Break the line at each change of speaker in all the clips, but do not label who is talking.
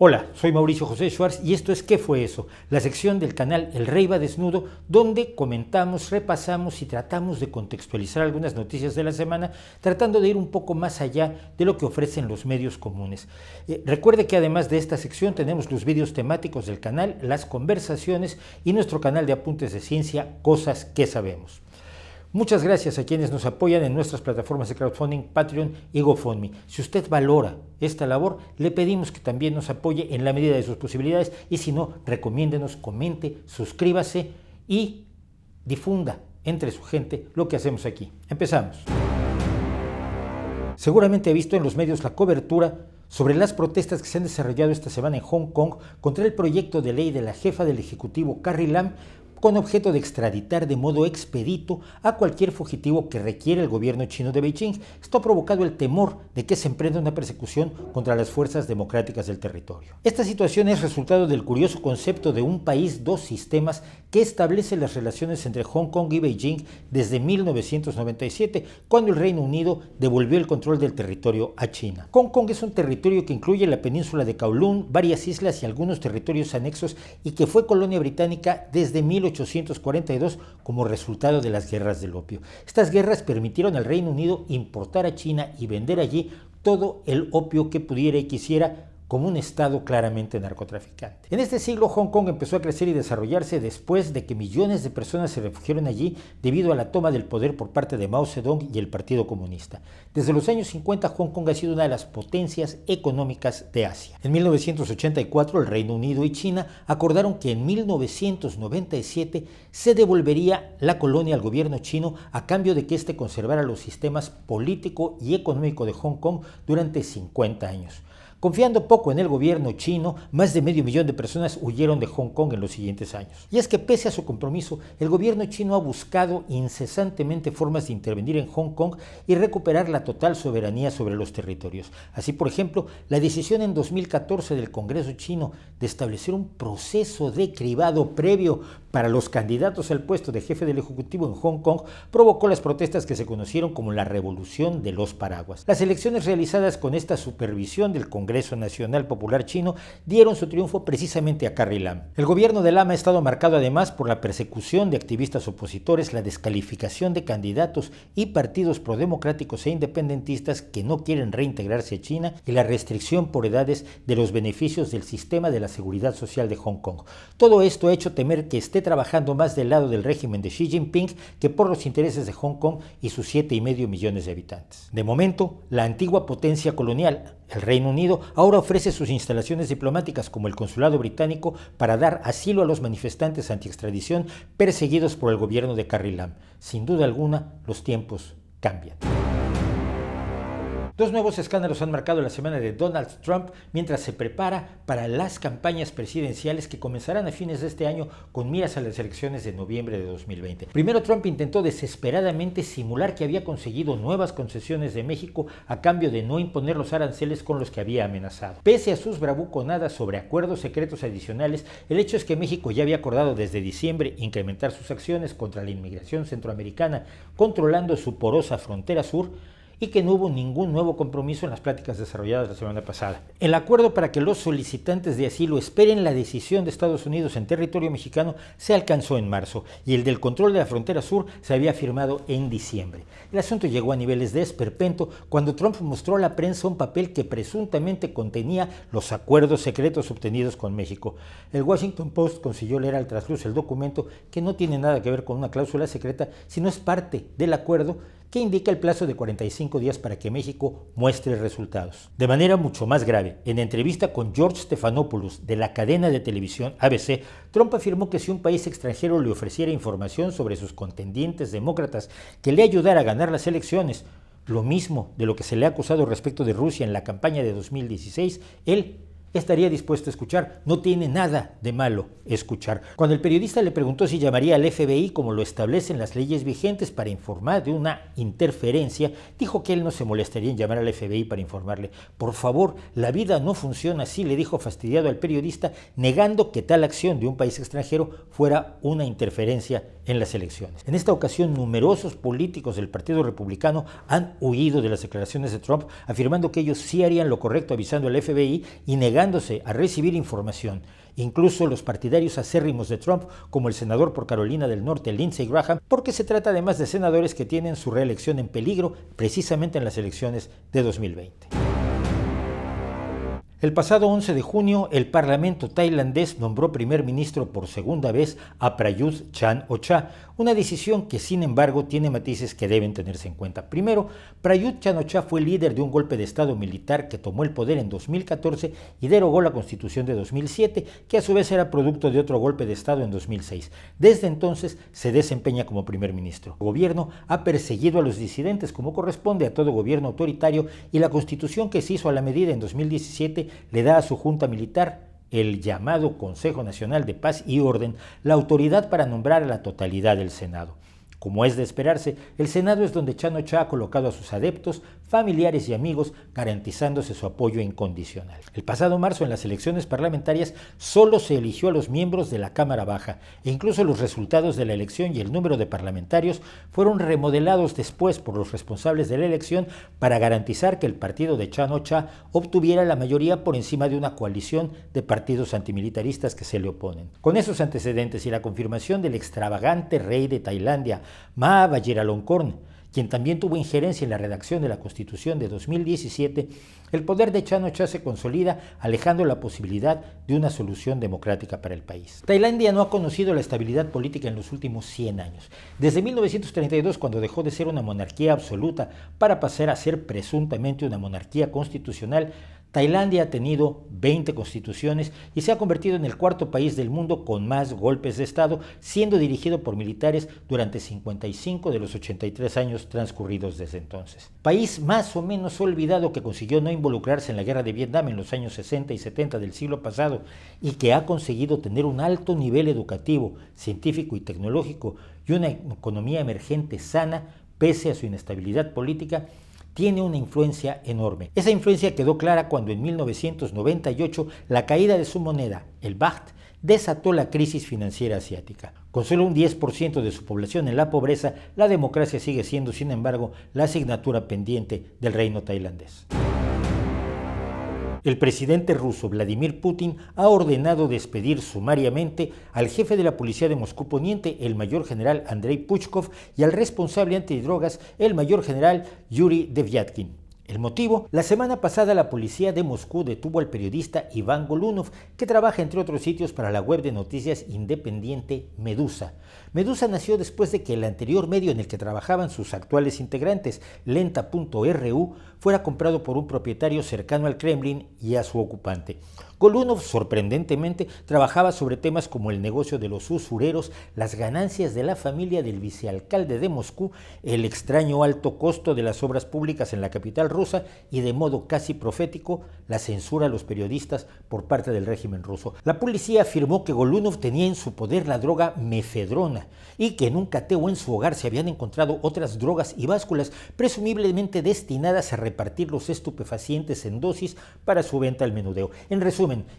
Hola, soy Mauricio José Schwartz y esto es ¿Qué fue eso? La sección del canal El Rey va desnudo, donde comentamos, repasamos y tratamos de contextualizar algunas noticias de la semana, tratando de ir un poco más allá de lo que ofrecen los medios comunes. Eh, recuerde que además de esta sección tenemos los vídeos temáticos del canal, las conversaciones y nuestro canal de apuntes de ciencia, Cosas que Sabemos. Muchas gracias a quienes nos apoyan en nuestras plataformas de crowdfunding, Patreon y GoFundMe. Si usted valora esta labor, le pedimos que también nos apoye en la medida de sus posibilidades y si no, recomiéndenos, comente, suscríbase y difunda entre su gente lo que hacemos aquí. Empezamos. Seguramente ha visto en los medios la cobertura sobre las protestas que se han desarrollado esta semana en Hong Kong contra el proyecto de ley de la jefa del Ejecutivo Carrie Lam con objeto de extraditar de modo expedito a cualquier fugitivo que requiere el gobierno chino de Beijing. Esto ha provocado el temor de que se emprenda una persecución contra las fuerzas democráticas del territorio. Esta situación es resultado del curioso concepto de un país, dos sistemas que establece las relaciones entre Hong Kong y Beijing desde 1997, cuando el Reino Unido devolvió el control del territorio a China. Hong Kong es un territorio que incluye la península de Kowloon, varias islas y algunos territorios anexos y que fue colonia británica desde 1997 1842 como resultado de las guerras del opio. Estas guerras permitieron al Reino Unido importar a China y vender allí todo el opio que pudiera y quisiera como un estado claramente narcotraficante. En este siglo Hong Kong empezó a crecer y desarrollarse después de que millones de personas se refugiaron allí debido a la toma del poder por parte de Mao Zedong y el Partido Comunista. Desde los años 50 Hong Kong ha sido una de las potencias económicas de Asia. En 1984 el Reino Unido y China acordaron que en 1997 se devolvería la colonia al gobierno chino a cambio de que éste conservara los sistemas político y económico de Hong Kong durante 50 años. Confiando poco en el gobierno chino, más de medio millón de personas huyeron de Hong Kong en los siguientes años. Y es que pese a su compromiso, el gobierno chino ha buscado incesantemente formas de intervenir en Hong Kong y recuperar la total soberanía sobre los territorios. Así, por ejemplo, la decisión en 2014 del Congreso chino de establecer un proceso de cribado previo para los candidatos al puesto de jefe del Ejecutivo en Hong Kong provocó las protestas que se conocieron como la Revolución de los Paraguas. Las elecciones realizadas con esta supervisión del Congreso Nacional Popular Chino dieron su triunfo precisamente a Carrie Lam. El gobierno de Lam ha estado marcado además por la persecución de activistas opositores, la descalificación de candidatos y partidos prodemocráticos e independentistas que no quieren reintegrarse a China y la restricción por edades de los beneficios del sistema de la seguridad social de Hong Kong. Todo esto ha hecho temer que trabajando más del lado del régimen de Xi Jinping que por los intereses de Hong Kong y sus y medio millones de habitantes. De momento, la antigua potencia colonial, el Reino Unido, ahora ofrece sus instalaciones diplomáticas como el Consulado Británico para dar asilo a los manifestantes anti-extradición perseguidos por el gobierno de Carrie Lam. Sin duda alguna, los tiempos cambian. Dos nuevos escándalos han marcado la semana de Donald Trump mientras se prepara para las campañas presidenciales que comenzarán a fines de este año con miras a las elecciones de noviembre de 2020. Primero Trump intentó desesperadamente simular que había conseguido nuevas concesiones de México a cambio de no imponer los aranceles con los que había amenazado. Pese a sus bravuconadas sobre acuerdos secretos adicionales, el hecho es que México ya había acordado desde diciembre incrementar sus acciones contra la inmigración centroamericana, controlando su porosa frontera sur, y que no hubo ningún nuevo compromiso en las pláticas desarrolladas la semana pasada. El acuerdo para que los solicitantes de asilo esperen la decisión de Estados Unidos en territorio mexicano se alcanzó en marzo y el del control de la frontera sur se había firmado en diciembre. El asunto llegó a niveles de esperpento cuando Trump mostró a la prensa un papel que presuntamente contenía los acuerdos secretos obtenidos con México. El Washington Post consiguió leer al trasluz el documento que no tiene nada que ver con una cláusula secreta, sino es parte del acuerdo que indica el plazo de 45 días para que México muestre resultados. De manera mucho más grave, en entrevista con George Stefanopoulos de la cadena de televisión ABC, Trump afirmó que si un país extranjero le ofreciera información sobre sus contendientes demócratas que le ayudara a ganar las elecciones, lo mismo de lo que se le ha acusado respecto de Rusia en la campaña de 2016, él estaría dispuesto a escuchar. No tiene nada de malo escuchar. Cuando el periodista le preguntó si llamaría al FBI como lo establecen las leyes vigentes para informar de una interferencia, dijo que él no se molestaría en llamar al FBI para informarle. Por favor, la vida no funciona así, le dijo fastidiado al periodista, negando que tal acción de un país extranjero fuera una interferencia en las elecciones. En esta ocasión, numerosos políticos del Partido Republicano han huido de las declaraciones de Trump, afirmando que ellos sí harían lo correcto avisando al FBI y negando a recibir información. Incluso los partidarios acérrimos de Trump, como el senador por Carolina del Norte Lindsey Graham, porque se trata además de senadores que tienen su reelección en peligro precisamente en las elecciones de 2020. El pasado 11 de junio, el Parlamento tailandés nombró primer ministro por segunda vez a Prayut Chan Ocha, una decisión que sin embargo tiene matices que deben tenerse en cuenta. Primero, Prayut Chan Ocha fue líder de un golpe de Estado militar que tomó el poder en 2014 y derogó la Constitución de 2007, que a su vez era producto de otro golpe de Estado en 2006. Desde entonces se desempeña como primer ministro. El gobierno ha perseguido a los disidentes como corresponde a todo gobierno autoritario y la Constitución que se hizo a la medida en 2017 le da a su junta militar, el llamado Consejo Nacional de Paz y Orden, la autoridad para nombrar a la totalidad del Senado. Como es de esperarse, el Senado es donde Cha ha colocado a sus adeptos, familiares y amigos, garantizándose su apoyo incondicional. El pasado marzo, en las elecciones parlamentarias, solo se eligió a los miembros de la Cámara Baja, e incluso los resultados de la elección y el número de parlamentarios fueron remodelados después por los responsables de la elección para garantizar que el partido de Cha obtuviera la mayoría por encima de una coalición de partidos antimilitaristas que se le oponen. Con esos antecedentes y la confirmación del extravagante rey de Tailandia, Maba Longcorn, quien también tuvo injerencia en la redacción de la Constitución de 2017, el poder de Chanocha se consolida, alejando la posibilidad de una solución democrática para el país. Tailandia no ha conocido la estabilidad política en los últimos 100 años. Desde 1932, cuando dejó de ser una monarquía absoluta para pasar a ser presuntamente una monarquía constitucional, Tailandia ha tenido 20 constituciones y se ha convertido en el cuarto país del mundo con más golpes de Estado, siendo dirigido por militares durante 55 de los 83 años transcurridos desde entonces. País más o menos olvidado que consiguió no involucrarse en la guerra de Vietnam en los años 60 y 70 del siglo pasado y que ha conseguido tener un alto nivel educativo, científico y tecnológico y una economía emergente sana pese a su inestabilidad política tiene una influencia enorme. Esa influencia quedó clara cuando en 1998 la caída de su moneda, el Baht, desató la crisis financiera asiática. Con solo un 10% de su población en la pobreza, la democracia sigue siendo, sin embargo, la asignatura pendiente del reino tailandés. El presidente ruso Vladimir Putin ha ordenado despedir sumariamente al jefe de la policía de Moscú Poniente, el mayor general Andrei Puchkov, y al responsable antidrogas, el mayor general Yuri Devyatkin. ¿El motivo? La semana pasada la policía de Moscú detuvo al periodista Iván Golunov, que trabaja entre otros sitios para la web de noticias independiente Medusa. Medusa nació después de que el anterior medio en el que trabajaban sus actuales integrantes, lenta.ru, fuera comprado por un propietario cercano al Kremlin y a su ocupante. Golunov, sorprendentemente, trabajaba sobre temas como el negocio de los usureros, las ganancias de la familia del vicealcalde de Moscú, el extraño alto costo de las obras públicas en la capital rusa y, de modo casi profético, la censura a los periodistas por parte del régimen ruso. La policía afirmó que Golunov tenía en su poder la droga mefedrona y que en un cateo en su hogar se habían encontrado otras drogas y básculas presumiblemente destinadas a repartir los estupefacientes en dosis para su venta al menudeo. En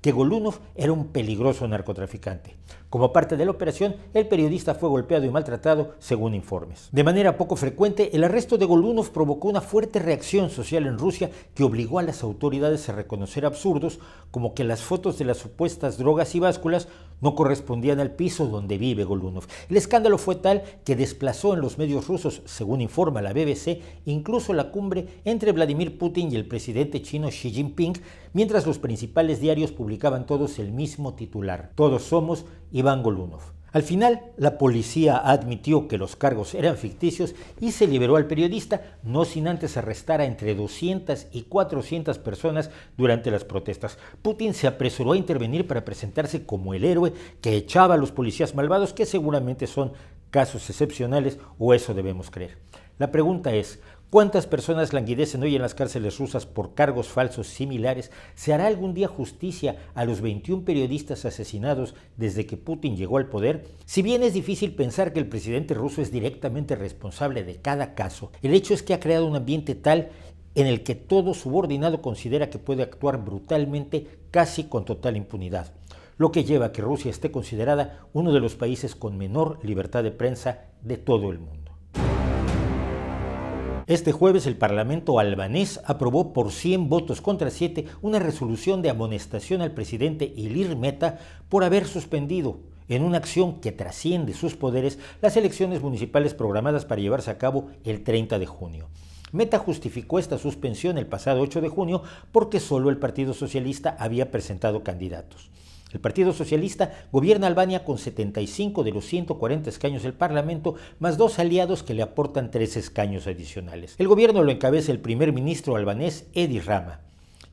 que Golunov era un peligroso narcotraficante. Como parte de la operación, el periodista fue golpeado y maltratado, según informes. De manera poco frecuente, el arresto de Golunov provocó una fuerte reacción social en Rusia que obligó a las autoridades a reconocer absurdos como que las fotos de las supuestas drogas y básculas no correspondían al piso donde vive Golunov. El escándalo fue tal que desplazó en los medios rusos, según informa la BBC, incluso la cumbre entre Vladimir Putin y el presidente chino Xi Jinping, mientras los principales diarios publicaban todos el mismo titular. Todos somos Iván Golunov. Al final, la policía admitió que los cargos eran ficticios y se liberó al periodista, no sin antes arrestar a entre 200 y 400 personas durante las protestas. Putin se apresuró a intervenir para presentarse como el héroe que echaba a los policías malvados, que seguramente son casos excepcionales, o eso debemos creer. La pregunta es, ¿Cuántas personas languidecen hoy en las cárceles rusas por cargos falsos similares? ¿Se hará algún día justicia a los 21 periodistas asesinados desde que Putin llegó al poder? Si bien es difícil pensar que el presidente ruso es directamente responsable de cada caso, el hecho es que ha creado un ambiente tal en el que todo subordinado considera que puede actuar brutalmente casi con total impunidad, lo que lleva a que Rusia esté considerada uno de los países con menor libertad de prensa de todo el mundo. Este jueves el Parlamento albanés aprobó por 100 votos contra 7 una resolución de amonestación al presidente Ilir Meta por haber suspendido en una acción que trasciende sus poderes las elecciones municipales programadas para llevarse a cabo el 30 de junio. Meta justificó esta suspensión el pasado 8 de junio porque solo el Partido Socialista había presentado candidatos. El Partido Socialista gobierna Albania con 75 de los 140 escaños del Parlamento, más dos aliados que le aportan tres escaños adicionales. El gobierno lo encabeza el primer ministro albanés Edi Rama.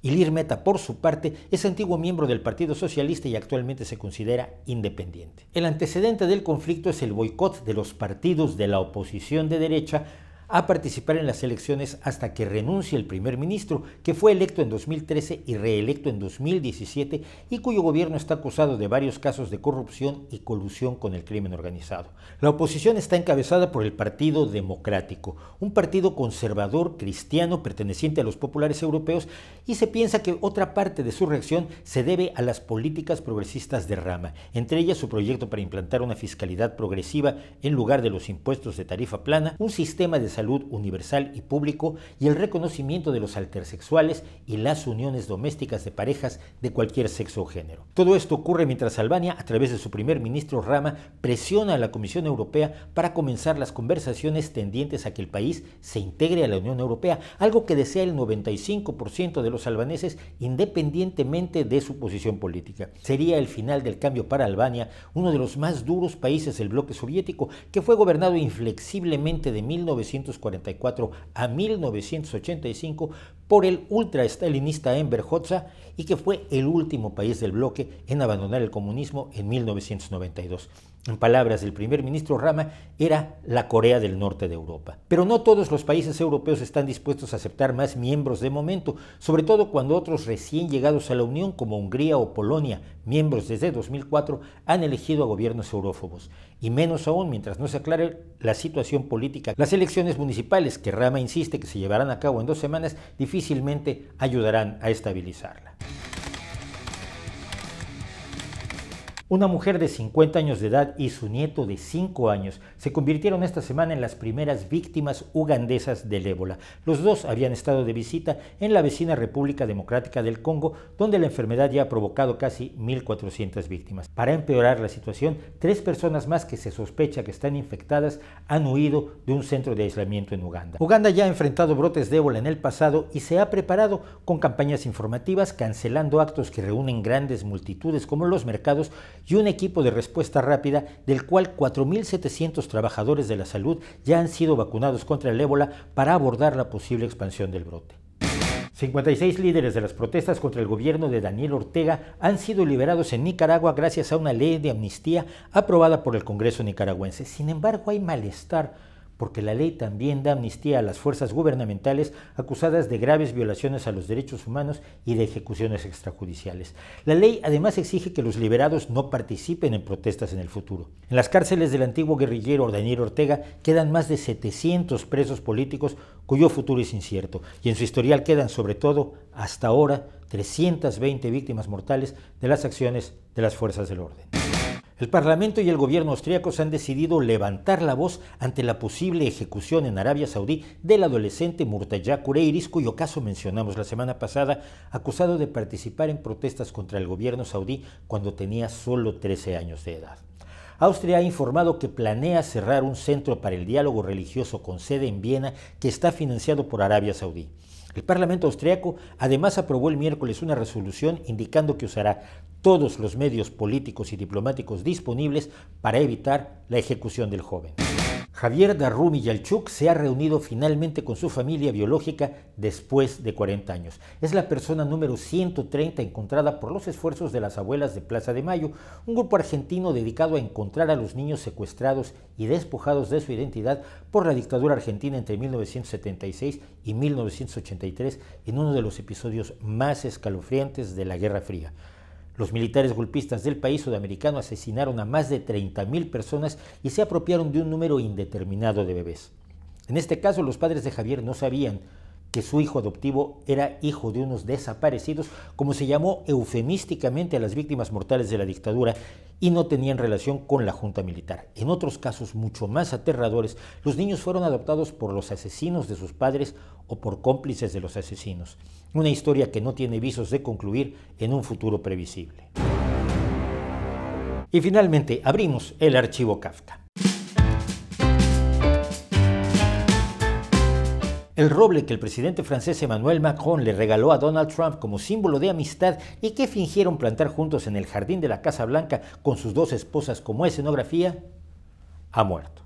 Ilir Meta, por su parte, es antiguo miembro del Partido Socialista y actualmente se considera independiente. El antecedente del conflicto es el boicot de los partidos de la oposición de derecha a participar en las elecciones hasta que renuncie el primer ministro, que fue electo en 2013 y reelecto en 2017 y cuyo gobierno está acusado de varios casos de corrupción y colusión con el crimen organizado. La oposición está encabezada por el Partido Democrático, un partido conservador cristiano perteneciente a los populares europeos y se piensa que otra parte de su reacción se debe a las políticas progresistas de rama, entre ellas su proyecto para implantar una fiscalidad progresiva en lugar de los impuestos de tarifa plana, un sistema de salud universal y público y el reconocimiento de los altersexuales y las uniones domésticas de parejas de cualquier sexo o género. Todo esto ocurre mientras Albania, a través de su primer ministro Rama, presiona a la Comisión Europea para comenzar las conversaciones tendientes a que el país se integre a la Unión Europea, algo que desea el 95% de los albaneses independientemente de su posición política. Sería el final del cambio para Albania, uno de los más duros países del bloque soviético que fue gobernado inflexiblemente de 1900 1944 a 1985 por el ultraestalinista Enver Hoxha y que fue el último país del bloque en abandonar el comunismo en 1992. En palabras del primer ministro Rama, era la Corea del norte de Europa. Pero no todos los países europeos están dispuestos a aceptar más miembros de momento, sobre todo cuando otros recién llegados a la Unión, como Hungría o Polonia, miembros desde 2004, han elegido a gobiernos eurófobos. Y menos aún mientras no se aclare la situación política. Las elecciones municipales, que Rama insiste que se llevarán a cabo en dos semanas, difícilmente ayudarán a estabilizarla. Una mujer de 50 años de edad y su nieto de 5 años se convirtieron esta semana en las primeras víctimas ugandesas del ébola. Los dos habían estado de visita en la vecina República Democrática del Congo, donde la enfermedad ya ha provocado casi 1.400 víctimas. Para empeorar la situación, tres personas más que se sospecha que están infectadas han huido de un centro de aislamiento en Uganda. Uganda ya ha enfrentado brotes de ébola en el pasado y se ha preparado con campañas informativas cancelando actos que reúnen grandes multitudes como los mercados y un equipo de respuesta rápida del cual 4.700 trabajadores de la salud ya han sido vacunados contra el ébola para abordar la posible expansión del brote. 56 líderes de las protestas contra el gobierno de Daniel Ortega han sido liberados en Nicaragua gracias a una ley de amnistía aprobada por el Congreso nicaragüense. Sin embargo, hay malestar porque la ley también da amnistía a las fuerzas gubernamentales acusadas de graves violaciones a los derechos humanos y de ejecuciones extrajudiciales. La ley además exige que los liberados no participen en protestas en el futuro. En las cárceles del antiguo guerrillero Daniel Ortega quedan más de 700 presos políticos cuyo futuro es incierto, y en su historial quedan sobre todo, hasta ahora, 320 víctimas mortales de las acciones de las fuerzas del orden. El Parlamento y el gobierno austríacos han decidido levantar la voz ante la posible ejecución en Arabia Saudí del adolescente Murtaya Kureiris, cuyo caso mencionamos la semana pasada, acusado de participar en protestas contra el gobierno saudí cuando tenía solo 13 años de edad. Austria ha informado que planea cerrar un centro para el diálogo religioso con sede en Viena que está financiado por Arabia Saudí. El Parlamento austriaco además aprobó el miércoles una resolución indicando que usará todos los medios políticos y diplomáticos disponibles para evitar la ejecución del joven. Javier Darrumi Yalchuk se ha reunido finalmente con su familia biológica después de 40 años. Es la persona número 130 encontrada por los esfuerzos de las abuelas de Plaza de Mayo, un grupo argentino dedicado a encontrar a los niños secuestrados y despojados de su identidad por la dictadura argentina entre 1976 y 1983 en uno de los episodios más escalofriantes de la Guerra Fría. Los militares golpistas del país sudamericano asesinaron a más de 30.000 personas y se apropiaron de un número indeterminado de bebés. En este caso, los padres de Javier no sabían que su hijo adoptivo era hijo de unos desaparecidos, como se llamó eufemísticamente a las víctimas mortales de la dictadura, y no tenían relación con la junta militar. En otros casos mucho más aterradores, los niños fueron adoptados por los asesinos de sus padres o por cómplices de los asesinos. Una historia que no tiene visos de concluir en un futuro previsible. Y finalmente abrimos el archivo Kafka. El roble que el presidente francés Emmanuel Macron le regaló a Donald Trump como símbolo de amistad y que fingieron plantar juntos en el jardín de la Casa Blanca con sus dos esposas como escenografía, ha muerto.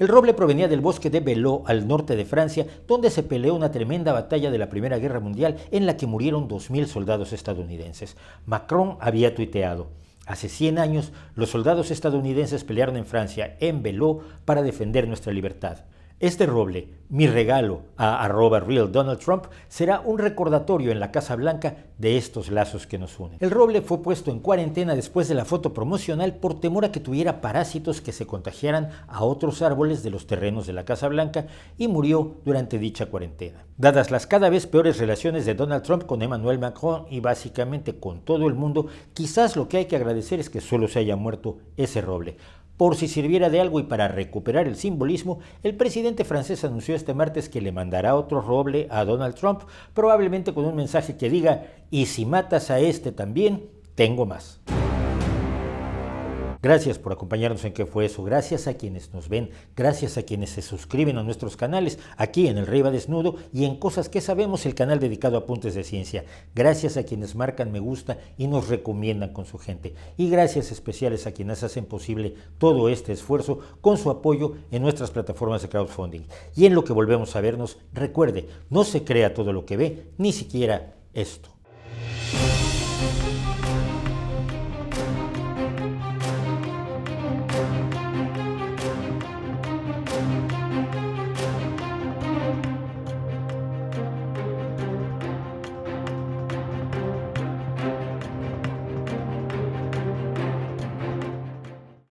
El roble provenía del bosque de Belot, al norte de Francia, donde se peleó una tremenda batalla de la Primera Guerra Mundial en la que murieron 2.000 soldados estadounidenses. Macron había tuiteado, Hace 100 años, los soldados estadounidenses pelearon en Francia, en Belot, para defender nuestra libertad. Este roble, mi regalo a arroba real Donald Trump, será un recordatorio en la Casa Blanca de estos lazos que nos unen. El roble fue puesto en cuarentena después de la foto promocional por temor a que tuviera parásitos que se contagiaran a otros árboles de los terrenos de la Casa Blanca y murió durante dicha cuarentena. Dadas las cada vez peores relaciones de Donald Trump con Emmanuel Macron y básicamente con todo el mundo, quizás lo que hay que agradecer es que solo se haya muerto ese roble. Por si sirviera de algo y para recuperar el simbolismo, el presidente francés anunció este martes que le mandará otro roble a Donald Trump, probablemente con un mensaje que diga, y si matas a este también, tengo más. Gracias por acompañarnos en qué fue eso. Gracias a quienes nos ven. Gracias a quienes se suscriben a nuestros canales aquí en El Riva Desnudo y en Cosas que Sabemos, el canal dedicado a apuntes de ciencia. Gracias a quienes marcan me gusta y nos recomiendan con su gente. Y gracias especiales a quienes hacen posible todo este esfuerzo con su apoyo en nuestras plataformas de crowdfunding. Y en lo que volvemos a vernos, recuerde, no se crea todo lo que ve, ni siquiera esto.